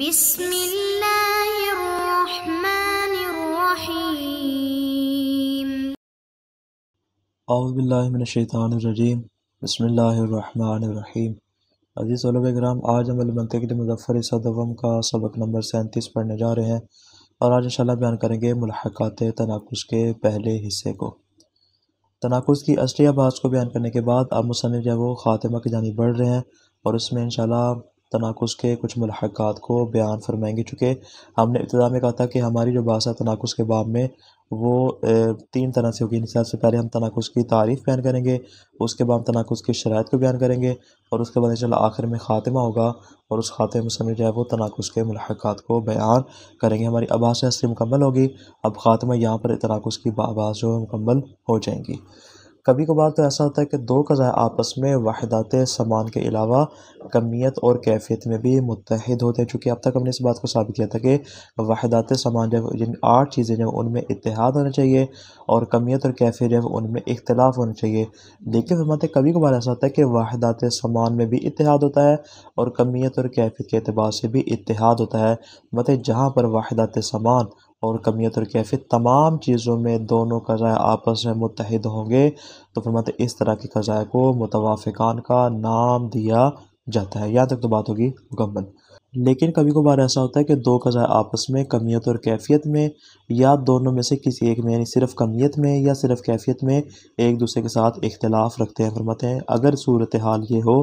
बिस्मिल्लाहिर्रहमानिर्रहीम बिस्मिल्लाहिर्रहमानिर्रहीम अजीज़ कराम आज हम अलमंत के मुजफ़र सदम का सबक नंबर सैंतीस पढ़ने जा रहे हैं और आज इंशाल्लाह बयान करेंगे मुलाक़ात तनाकुस के पहले हिस्से को तनाकुस की असली आबाज को बयान करने के बाद अब मुसनफ़ जो है वो ख़ात्मा की जानी बढ़ रहे हैं और उसमें इंशाल्लाह तनाकुस के कुछ मलहक़ात को बयान फरमाएंगे चूँकि हमने इब्तदा में कहा था कि हमारी जो बात है तनाकुस के बाब में वो तीन तरह से होगी सबसे पहले हम तनाकुस की तारीफ़ बयान करेंगे उसके बाद तनाकुस की शरात को बयान करेंगे और उसके बाद इंशाल्लाह आखिर में ख़ात्मा होगा और उस ख़ात्मे में समझ जो है वो तनाकुस के मलहक़ात को बयान करेंगे हमारी आबाद से मुकम्मल होगी अब ख़ात्मा यहाँ पर तनाकुस की आबाद जो है मुकम्मल हो जाएंगी कभी कभार तो ऐसा होता है कि दो क़ज़ा आपस में वाहदात सामान के अलावा कमियत और कैफियत में भी मुतहद होते हैं चूँकि अब तक हमने इस बात को साबित किया था कि वाहदात सामान जब जिन आठ चीज़ें जब उनमें इतिहाद होना चाहिए और कमियत और कैफियत जब उनमें इख्तलाफ होना चाहिए लेकिन फरमाते कभी कभार ऐसा होता है कि वाहदात सामान में भी इतिहाद होता है और कमियत और कैफियत के अतबार से भी इतिहाद होता है मत जहाँ पर वाहदात सामान और कमियत और कैफियत तमाम चीज़ों में दोनों कज़ाए आपस में मुतहद होंगे तो फिर मतलब इस तरह के कज़ाए को मुतवाफ़ान का नाम दिया जाता है यहाँ तक तो बात होगी मुकम्मल लेकिन कभी कभार ऐसा होता है कि दो कज़ाए आपस में कमियत और कैफियत में या दोनों में से किसी एक में यानी सिर्फ कमियत में या सिर्फ कैफियत में एक दूसरे के साथ इख्तलाफ रखते हैं फरमाते हैं अगर सूरत हाल ये हो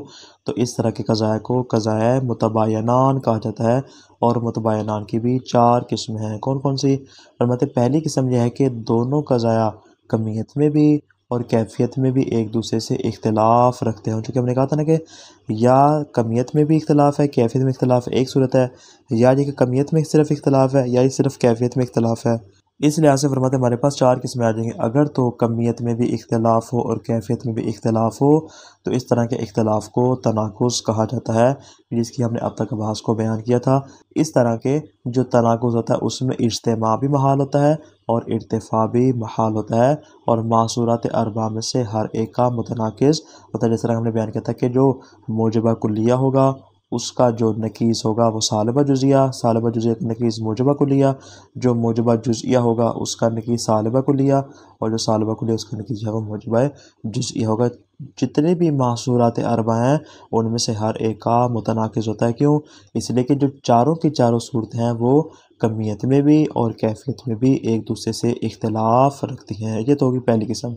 तो इस तरह के कज़ाए को कज़ाए मुतबायनान कहा जाता है और मुतबा की भी चार किस्में हैं कौन कौन सी अलबत्त पहली किस्म यह है कि दोनों का ज़ाया कमीत में भी और कैफियत में भी एक दूसरे से इख्तलाफ रखते हैं चूँकि हमने कहा था ना कि या कमियत में भी इख्तलाफ है कैफियत में इख्तलाफ एक सूरत है या ये कि कमियत में सिर्फ इख्तलाफ है या ये सिर्फ कैफियत में इख्तलाफ है इस लिहाज से फरमाते हमारे पास चार किस्में आ जाएंगी अगर तो कमीत में भी इख्तलाफ हो और कैफियत में भी इख्तलाफ हो तो इस तरह के इख्तलाफ को तनाकुस कहा जाता है जिसकी हमने अब तक बहस को बयान किया था इस तरह के जो तनाकुस होता है उसमें इज्तम भी महाल होता है और इरतफा भी महाल होता है और मासूरत अरबा में से हर एक का मुतनाकस होता है जिस तरह हमने बयान किया था कि जो मोजबा कुलिया होगा उसका जो नकीस होगा वो सालबा जुज़िया सालबा जुज़िया का नकीस मौजबा को लिया जो मौजबा जुज़िया होगा उसका नकीस सालबा को लिया और जो सालबा को लिया उसका नकीस होगा मौजबा जुज़िया होगा जितने भी मासूरात अरबा हैं उनमें से हर एक का मुतनाक़ होता है क्यों इसलिए कि जो चारों की चारों सूरत हैं वो कमियत में भी और कैफियत में भी एक दूसरे से इख्तलाफ रखती हैं ये तो होगी पहली किस्म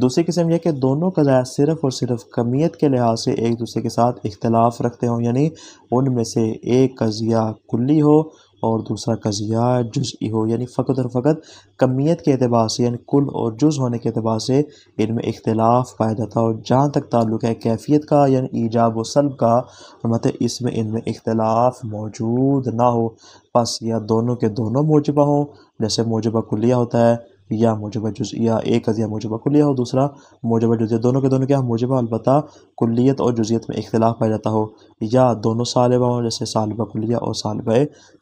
दूसरी किस्म यह कि दोनों कज़ाया सिर्फ़ और सिर्फ कमियत के लिहाज से एक दूसरे के साथ इख्तलाफ रखते हों यानी उनमें से एक कज़िया कुल्ली हो और दूसरा कज़िया जुज़ हो यानी फ़कत और फ़कत कमीत के अतबार से यानी कुल और जुज़ होने के अतबार से इनमें इख्तलाफ पाया जाता है और जहाँ तक ताल्लुक़ है कैफियत का यानी ईजाब व सलब का मत मतलब इसमें इनमें इख्तलाफ मौजूद ना हो बस या दोनों के दोनों मौजबा हों जैसे मौजबा कुलिया होता है या मौजूबा जुज़ या एक अजिया मौजूबा कुलिया हो दूसरा मौजूबा जुजिया दोनों के दोनों क्या मौजूबा अलबत् कुलियत और जुजियत में इख्तलाफ पाया जाता हो या दोनों सालबा हों जैसे सालबा कुलिया और सालबा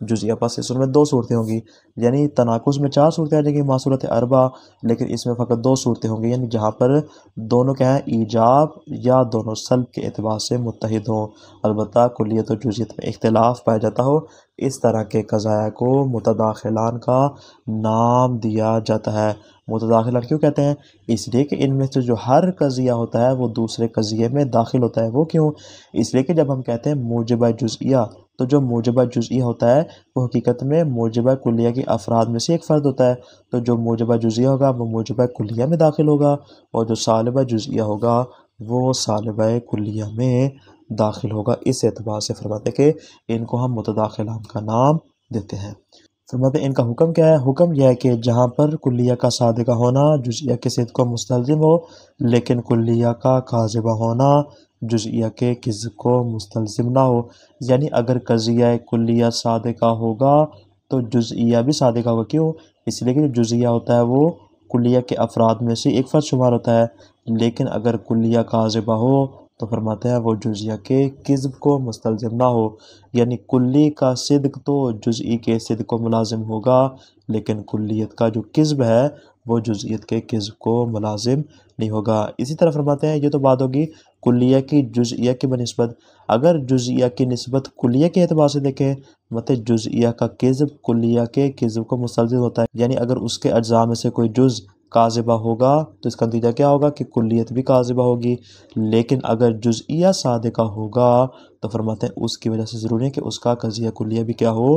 जुजिया बस इस दो सूरतें होंगी यानी तनाकुस में चार सूरतें आ जाएंगी मासूरत अरबा लेकिन इसमें फ़कत दो सूरतें होंगी यानी जहाँ पर दोनों क्या हैं ईजाब या दोनों सल्ब के अतबार से मुतहद हों अलबत् कुलियत और जुजियत में इख्तलाफ पाया जाता हो इस तरह के कज़ाया को मुतदाखिलान का नाम दिया जाता है मुतदाखिलान क्यों कहते हैं इसलिए कि इनमें से जो हर कज़िया होता है वो दूसरे कज़िए में दाखिल होता है वो क्यों इसलिए कि जब हम कहते हैं मूजब जुज़िया तो जो मूजब जुज़िया होता है वो हकीकत में मूजब कुलिया के अफराद में से एक फ़र्द होता है तो जो मूजब जुज़िया होगा वो मूजब कुलिया में दाखिल होगा और जो सालबा जुज़िया होगा वो सालबा कुलिया में दाखिल होगा इस एतबार से फरमाते कि इनको हम मुतदाखिल का नाम देते हैं फरमाते इनका हुक्म क्या है हुक्म यह है कि जहाँ पर कुलिया का सादगा होना जुजिया के सिद्ध को मुस्तलजिम हो लेकिन कुलिया का काजिबा होना जुजिया के किस को मुस्तलजिम ना हो यानी अगर कजिया साद सादगा होगा तो जुजिया भी सादगा होगा क्यों इसलिए कि जो जुजिया होता है वो कुलिया के अफराद में से एक फर्ज शुमार होता है लेकिन अगर कुलिया काजिबा हो तो फरमाते हैं वो जुजिया के किस्म को मुस्तलम ना हो यानी कुल्ली का सिद्क तो जुज़ी के सिद्क को मुलाजिम होगा लेकिन कुल्लियत का जो किस्म है वो जुजियत के किस्म को मुलाजिम नहीं होगा इसी तरह फरमाते हैं ये तो बात होगी कुलिया की जुजिया की बनस्बत अगर जुजिया की नस्बत कुलिया के अतबार से देखें मतलब जुजिया का किज्ब कुलिया के किस्म को मुसलसल होता है यानी अगर उसके अज्जा में से कोई जुज़ काजिबा होगा तो इसका नतीजा क्या होगा कि कुल्लियत भी काजिबा होगी लेकिन अगर जुज़िया सादिका होगा तो फरमाते हैं उसकी वजह से ज़रूरी है कि उसका कजिया कुल्लिया भी क्या हो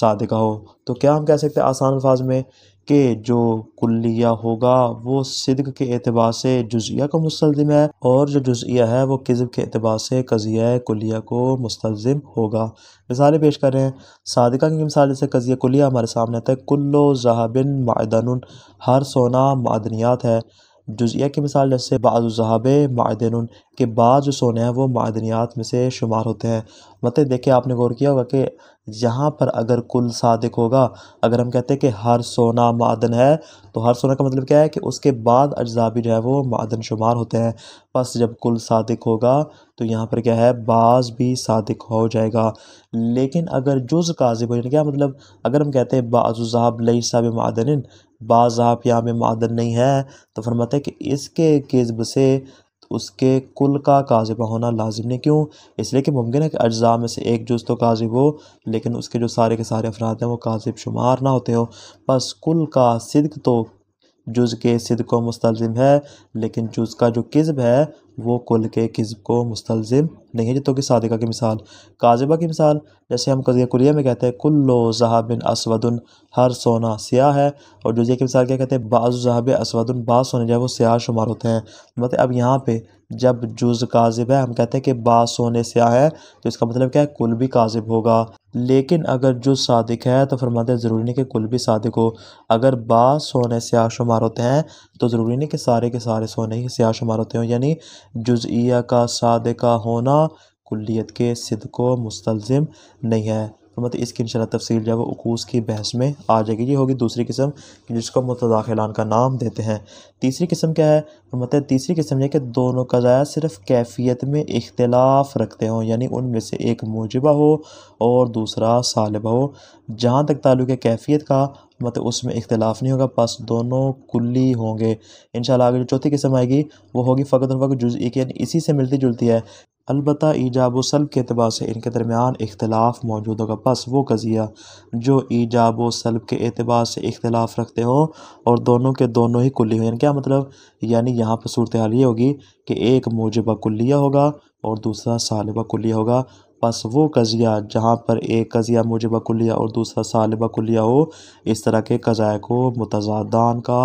सादिका हो तो क्या हम कह सकते हैं आसान अल्फाज में के जो कुल्लिया होगा वो सिद्क के अतबार से जुजिया का मुस्तम है और जो जुजिया है वो किज़ब के अतबार से कजिया कुलिया को मुस्तम होगा मिसालें पेश कर रहे हैं सादिका की मिसाल से कजिया कुलिया हमारे सामने आता है कुल्लो जहाबिन मादन हर सोना मादनियात है जुजिया की मिसाल जैसे बाज़ाब मादन के बाद जो सोने हैं वो मादनियात में से शुमार होते हैं मतलब देखिए आपने गौर किया होगा कि यहाँ पर अगर कुल सादिक होगा अगर हम कहते हैं कि हर सोना मादन है तो हर सोना का मतलब क्या है कि उसके बाद अज्जा भी जो है वो मादन शुमार होते हैं बस जब कुल सादिक होगा तो यहाँ पर क्या है बाज भी सादिक हो जाएगा लेकिन अगर जुज काजिब हो जाए क्या मतलब अगर हम कहते हैं बाजुजाब लई साहब मादन बाज़ यहाँ में मादन नहीं है तो फरमाते हैं कि इसके किस्ब से उसके कुल का काजिबा होना लाजिम नहीं क्यों इसलिए कि मुमकिन है कि अज्जा में से एक जुज़ तो काजिब हो लेकिन उसके जो सारे के सारे अफराद हैं वो काजिब शुमार ना होते हो बस कुल का सिद्क तो जुज़ के सिद को मुस्तलज़िम है लेकिन जुज़ का जो किस्ब है वो कुल के किस्ब को मुस्तलज़िम नहीं है जितों की सादिका की मिसाल काजिबा की मिसाल जैसे हम कजिया कुरिया में कहते हैं कुल्लो जहाबिन असवदन हर सोना स्याह है और जुजिया की मिसाल क्या कहते हैं बाज़ जहाब असवदन बाज़ सोने जो है वो स्याह शुमार होते हैं मतलब अब यहाँ पे जब जुज़ काजिब है हम कहते हैं कि बा सोने से आया है तो इसका मतलब क्या है कुल भी काजिब होगा लेकिन अगर जुज़ सादिक है तो फरमाते हैं ज़रूरी नहीं कि कुल भी सादिक हो अगर बा सोने से आशुमार होते हैं तो ज़रूरी नहीं कि सारे के सारे सोने ही से आशुमार होते हों यानी जुज़िया का सादिका का होना कुलियत के सिद को मुस्तलज़म नहीं है तो मत मतलब इसकी इन तफसील जो है वो उकूस की बहस में आ जाएगी ये होगी दूसरी किस्म जिसको मुतदाखिलान का नाम देते हैं तीसरी किस्म क्या है मत मतलब तीसरी किस्म यह कि दोनों कज़ाया सिर्फ कैफियत में इख्तलाफ रखते हों यानी उनमें से एक मूजबा हो और दूसरा सालबा हो जहाँ तक ताल्लुक़ कैफियत का मतलब उसमें इख्तलाफ नहीं होगा बस दोनों कुल्ली होंगे इन आगे जो चौथी किस्म आएगी वो होगी फ़कत फ़कत जुज़ी यानी इसी से मिलती जुलती है अलबत् ईजाब वसलब के अतबार से इनके दरमियान इख्तलाफ मौजूद होगा बस वो कज़िया जो ईजाब सलब के अतबार से इख्तलाफ रखते हो और दोनों के दोनों ही कुल्ली हो यानी क्या मतलब यानी यहाँ पर सूरत हाल ये होगी कि एक मौजबा कुल्लिया होगा और दूसरा सालबा कुल्लिया होगा बस वो कज़िया जहाँ पर एक कज़िया मौजबा कुल्लिया और दूसरा सालबा कुल्लिया हो इस तरह के कज़ाए को मुतजादान का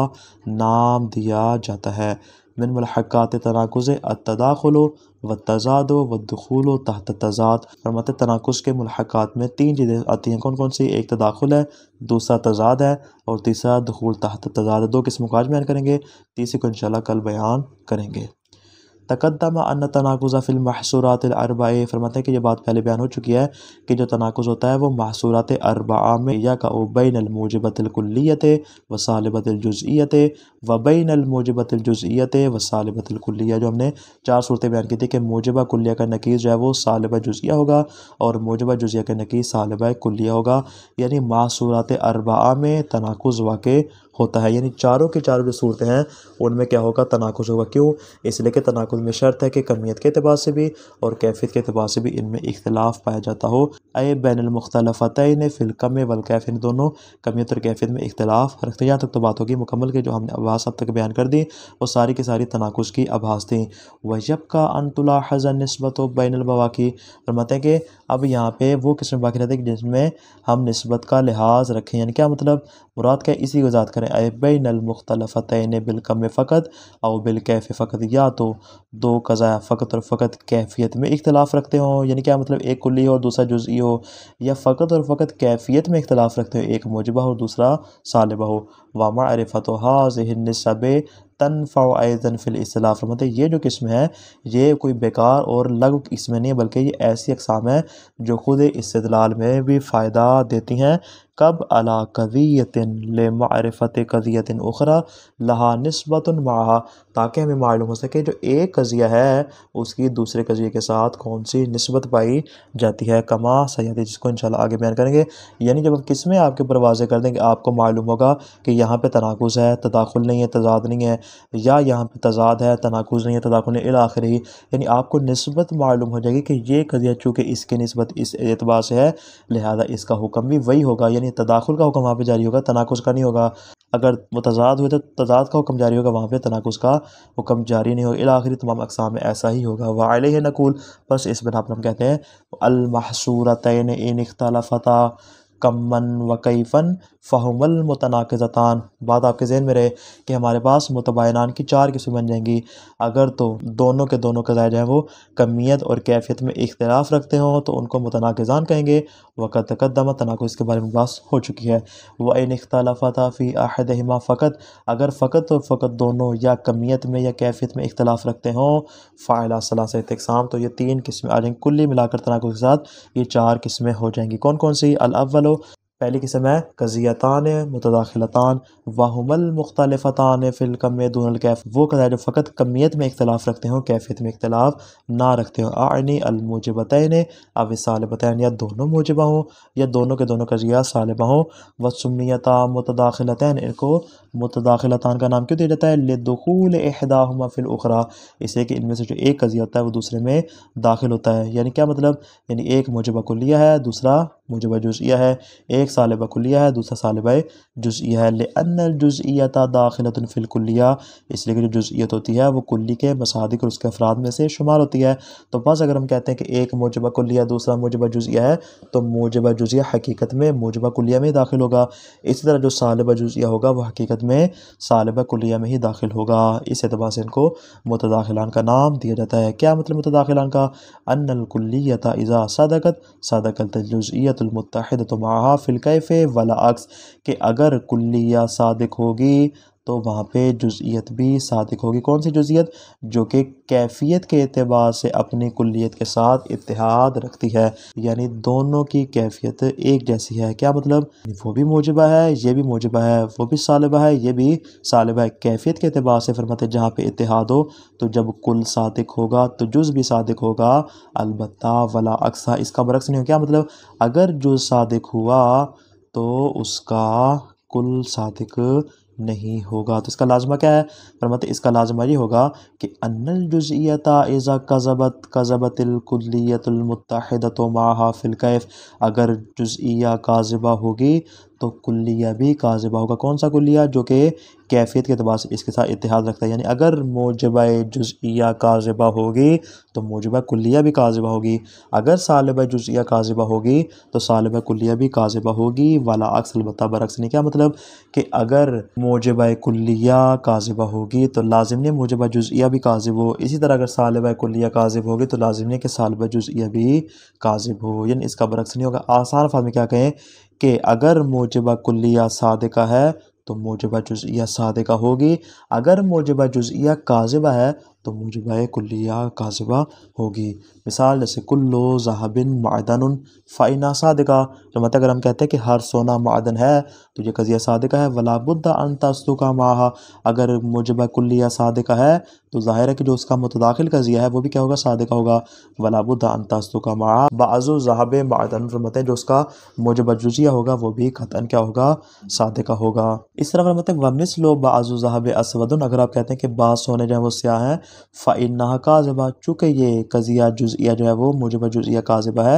नाम दिया जाता है من मलहक़ात तनाकुज़ अतदाखलो व तजाद व दखूलो तहत तजाद फरमाते तनाकुज़ के मलहक़ात में तीन चीज़ें आती हैं कौन कौन सी एक तदाखुल है दूसरा तजाद है और तीसरा दखूल तहत तजाद दो किस्म को आज बयान करेंगे तीसरे को इन कल बयान करेंगे तकदम अन तनाकुज़ा फिल महसूरात अरबा फरमाते हैं कि ये बात पहले बयान हो चुकी है कि जो तनाकुज़ होता है वो महसूरात अरबा में या का बैन मोजबतकुल्लियत व सालबतजुज़ियत व बैन मोजबतजुज़ियत व सालबतकुल्लिया जो हमने चार सूरतें बयान की थी कि मोजबा कुल्लिया का नकीस जो है वो सालब जुज़िया होगा और मोजबा जुज़िया का नकीस सालबा कुल्लिया होगा यानी मासूरात अरबा में तनाकुज़ वाक़ होता है यानी चारों के चारों जो सूरतें हैं उनमें क्या होगा तनाकुज होगा क्यों इसलिए कि तनाकुज में शर्त है कि कमियत के अतबार से भी और कैफियत के अतबार से भी इनमें इख्तलाफ पाया जाता हो अय बैन मुख्तलफ़तः फ़िलकम वलकैफ इन दोनों कमियत और कैफियत में इख्तलाफ रखते हैं यहाँ तक तो बात होगी मुकम्मल के जो हमने आवास अब तक बयान कर दी वो सारी की सारी तनाकुज की आभास थी वजब का अनतला हजन नस्बत बैनबाकी फरमाते हैं कि अब यहाँ पर वो किस्म बाकी रहते हैं जिसमें हम नस्बत का लिहाज रखें यानी क्या मतलब मुराद क्या इसी को याद करें अय बैन अलमुख्तलफ़तन बिलकम फ़कत और कैफ़ फ़कत या तो दो कज़ाया फ़कत और फ़कत कैफियत में इख्तलाफ रखते हो यानी क्या मतलब एक कुल्ली हो और दूसरा जुज़ी हो या फ़कत और फ़कत कैफियत में इख्तलाफ रखते हो एक मौजबा हो दूसरा सालबा हो वामा अरफ़त हाज सब तनफ़ा फिल इसलाफ फरमाते ये जो किस्म है ये कोई बेकार और लग किस्में नहीं बल्कि ये ऐसी अकसाम है जो ख़ुद इस्तलाल में भी फ़ायदा देती हैं कब अला कवियतिन ले मारफ़त कवियतिन उखरा लहा नस्बत माह ताकि हमें मालूम हो सके जो एक कज़िया है उसकी दूसरे कज़िए के साथ कौन सी नस्बत पाई जाती है कमा सयाती जिसको शाला आगे बयान करेंगे यानी जब हम किस्में आपके ऊपर वाजे कर देंगे आपको मालूम होगा कि यहाँ पर तनाकुज़ है तदाखुल नहीं है तजाद नहीं है या यहाँ पर तजाद है तनाकुज़ नहीं है तदाखुन आखिर ही यानी आपको नस्बत मालूम हो जाएगी कि ये कज़िया चूँकि इसके नस्बत इस एतबार से है लिहाजा इसका हुक्म भी वही होगा यानी तदाखुल का हुक्म वहाँ पर जारी होगा तनाकुज़ का नहीं होगा अगर वो तजाद हुए तो तजाद का हुक्म जारी होगा वहाँ पर तनाकुज़ का हुक्म जारी नहीं होगा इला तमाम अकसाम में ऐसा ही होगा वाल है नकूल बस इस बिना पर हम कहते हैं अलमहसूरतन इन अख्तलफ़ता कमन व कैफ़न फ़ाहमल मतनाक़ान बात आपके जहन में रहे कि हमारे पास मुतबायनान की चार किस्में बन जाएंगी अगर तो दोनों के दोनों कज़ाय जो हैं वो कमीत और कैफियत में इख्तलाफ रखते हों तो उनको मतनाक़ान कहेंगे वक़्त तकदमा तनाक़ इसके बारे में बात हो चुकी है व इन अख्तलाफा फ़ी आहद हमा फ़कत अगर फ़कत और फ़कत दोनों या कमीत में या कैफियत में इख्तलाफ रखते हों फ़ाला सलाह से तो ये तीन किस्में आ जाएंगी कुल्ली मिलाकर तनाक़ के साथ ये चार किस्में हो जाएंगी कौन कौन सी अलावलो पहली किस्म है कज़ियतान मतदाखलतान वाहमल मुख्तलफ़तान फ़िल कम कैफ वो कदा जो फ़कत कमियत में इख्तलाफ रखते हों कैफियत में इख्तलाफ ना रखते हों आनी अब अवसालबतन या दोनों मोजबा हों या दोनों के दोनों कज़िया सालबा हों वसमियता मतदाखलतन इनको मुतदाखिलतान का नाम क्यों दिया जाता है लदखूल अहदा फ़िल उखरा कि इनमें से जो एक कज़िया होता है वो दूसरे में दाखिल होता है यानी क्या मतलब यानी एक मोजबा को लिया है दूसरा मुजब जुज़िया है एक सालबा बकुलिया है दूसरा सालबा जुज़िया है ले जुज़ियत दाखिलतफ़िलकुलिया इसलिए कि जो जुज़ियत तो होती है वो कुल्ली के मसादिक और उसके अफराद में से शुमार होती है तो बस अगर हम कहते हैं कि एक मौजबा कुलिया दूसरा मोजबा जुज़िया है तो मोजबा जुज़िया हकीकत में मोजबा कुलिया में ही दाखिल होगा इसी तरह जो सालबा जुज़िया होगा वह हकीकत में सालबा कुलिया में ही दाखिल होगा इस एतबार से इनको मतदाखिलान का नाम दिया जाता है क्या मतलब मुतदाखिलान का अनकुल्लियता इज़ा सदाकत सदाकल जुज़ियत अलमिलतमतहद तो माहा फ़िलकैफ़ वलाअक्स के अगर कुल्लिया सादक होगी तो वहाँ पे जुज़ियत भी सादिक होगी कौन सी जुज़ियत जो कि कैफियत के अतबार से अपनी कुलियत के साथ इतिहाद रखती है यानी दोनों की कैफियत एक जैसी है क्या मतलब वो भी मौजबा है ये भी मौजबा है वो भी सालबा है ये भी सालबा है कैफियत के अतबार से फरमाते जहाँ पे इतिहाद हो तो जब कुल सादिक होगा तो जुज़ भी सादिक होगा अलबत् वला अक्सा इसका बरक्स नहीं हो क्या मतलब अगर जुज़ सादिक हुआ तो उसका कुल सादिक नहीं होगा तो इसका लाजमा क्या है मत इसका लाजमा ये होगा कि अनल जुजियता एज़ा कज़बत कज़बतलकुल्लियतमतहदत माहा फ़िलकैफ़ अगर जुजिया काजबा होगी तो कुलिया भी काजिबा होगा कौन सा कुलिया जो कि कैफियत के अतबार से इसके साथ इतिहाद रखता है यानी अगर मोजबा जजिया काजिबा होगी तो मोजबा कुलिया भी काजिबा होगी अगर सालबा जुज़िया काजिबा होगी तो सालबा कुलिया भी काजिबा होगी वाला अक्स अलबत्ता बरक्स नहीं क्या मतलब कि अगर मोजबा कुलिया काजिबा होगी तो लाजिम ने मोजबा जज़िया भी काजिब हो इसी तरह अगर सालबा कुलिया काजिब होगी तो लाजिम ने कि सालबा जुज़िया भी काजिब हो यानी इसका बरक्स नहीं होगा आसान फाद में क्या कहें कि अगर मौजबा कुलिया सादका है तो मौजबा जुज़िया सादिका होगी अगर मौजबा जुज़िया काजिबा है तो मुजबा कुल्लिया काजिबा होगी मिसाल जैसे कुल्लो जहाबिन मादन फ़ाइना सादिका तो मत अगर हम कहते हैं कि हर सोना मादन है तो ये कज़िया सादिका है वलाबुद्दा अन तस्तु का माहा अगर मुजबा कुल्लिया सादिका है तो ज़ाहिर है कि जो उसका मुतदाखिल कज़िया है वो भी क्या होगा सादिका होगा वलाबुद्दा अन तस्तु का माहा बाज़ु जहाब मादन फरमत जो उसका मुजबा जुजिया होगा वो भी खतन क्या होगा सादिका होगा इस तरह फरमत वमिस लो बाज़ु जहाब असवदन अगर आप कहते हैं कि बास सोने जो है वो स्याह हैं फ़ाइन्ना काजबा चूँकि ये कज़िया जुज़िया जो है वो मुजबा जुज़िया काजबा है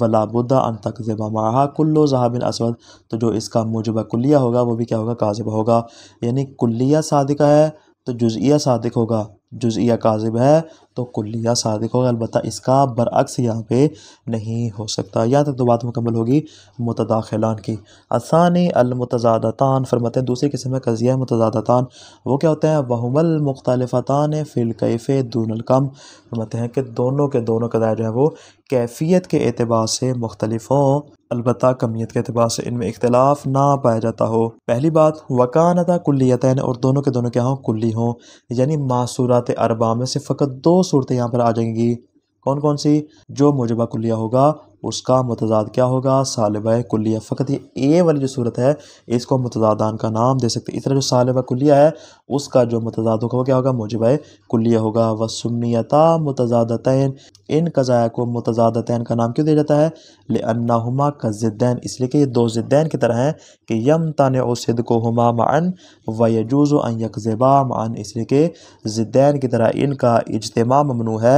वलाबुद्दा अन तकजबा माहा कुल्लो जहाबिन असवद तो जो इसका मुजबा कुल्लिया होगा वो भी क्या होगा काजबा होगा यानी कुल्लिया सादिका है तो जुज़िया सादिक होगा जुज़िया काजिब है तो कुल्लिया सादिक होगा अलबत् इसका बरअक्स यहाँ पे नहीं हो सकता यहाँ तक तो बात मुकम्मल होगी मतदाखिलान की आसानी अलमतजादतान फरमाते हैं दूसरी किस्म है कज़िया मतजादातान वो क्या होते हैं वहमल मुख्तलफ़ान फ़िलकैफ़ दूनलकम फरमाते हैं कि दोनों के दोनों कदाय जो है वो कैफियत के अतबार से मुख्तलिफ हों अलबत् कमियत के अतबार से इनमें इख्तलाफ ना पाया जाता हो पहली बात वकान अदा कुल्लियतन और दोनों के दोनों क्या हों कुल्ली हों यानी मासूरात अरबा में से फ़कत दो सूरतें यहाँ पर आ जाएंगी कौन कौन सी जो मुजबा कुलिया होगा उसका मतदाद क्या होगा सालबा कुलिया फ़कत ये ए वाली जो सूरत है इसको मतदादान का नाम दे सकते इस तरह जो सालब कुलिया है उसका जो मतदाद होगा वो क्या होगा मुजबा कुलिया होगा व सुन्नीता मतजादतैन इन कज़ाया को मतजादतैन का नाम क्यों दिया जाता है ले अन्ना का ज़िद्दैन इसलिए कि ये दो ज़िद्दैन की तरह हैं कि यम तान सिद को हम मान व यजूज़ यकज़बा मान इसलिए कि ज़िद्दैन की तरह इनका इजतमा ममनू है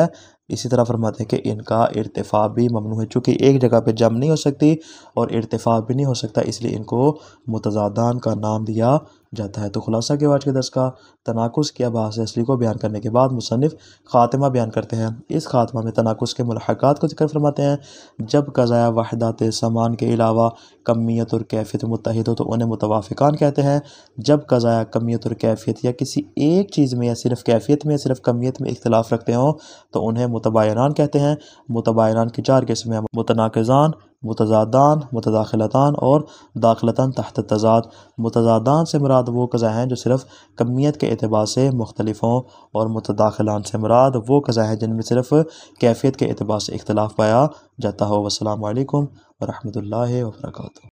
इसी तरह फरमाते हैं कि इनका इरतफ़ा भी ममनू है चूँकि एक जगह पर जम नहीं हो सकती और इरतफ़ा भी नहीं हो सकता इसलिए इनको मुतज़ादान का नाम दिया जाता है तो खुलासा के आज के दस का तनाकुस किया बहास असली को बयान करने के बाद मुसनफ़ ख़ात्मा बयान करते हैं इस ख़ात्मा में तनाकुस के मुलहक़ात को जिक्र फरमाते हैं जब कज़ाया वाहदात सामान के अलावा कमियत और कैफियत मुतहद हो तो उन्हें मुतवाफ़िकान कहते हैं जब कज़ाया कमियत और कैफियत या किसी एक चीज़ में या सिर्फ कैफियत में या सिर्फ कमियत में इख्तलाफ रखते हों तो उन्हें मुतबायनान कहते हैं मुतबायनान की चार किस्में मुतनाक़ान मुतजादान मतदाखलतान और दाखलता तहत तजाद मुतजादान से मुराद वो कज़ा हैं जो सिर्फ़ कमियत के अतबार से मुख्तलिफ हों और मुतदाखलान से मुराद वो कज़ा हैं जिनमें सिर्फ़ कैफियत के अतबार से इख्तलाफ पाया जाता हो वसलम वरहमल वर्का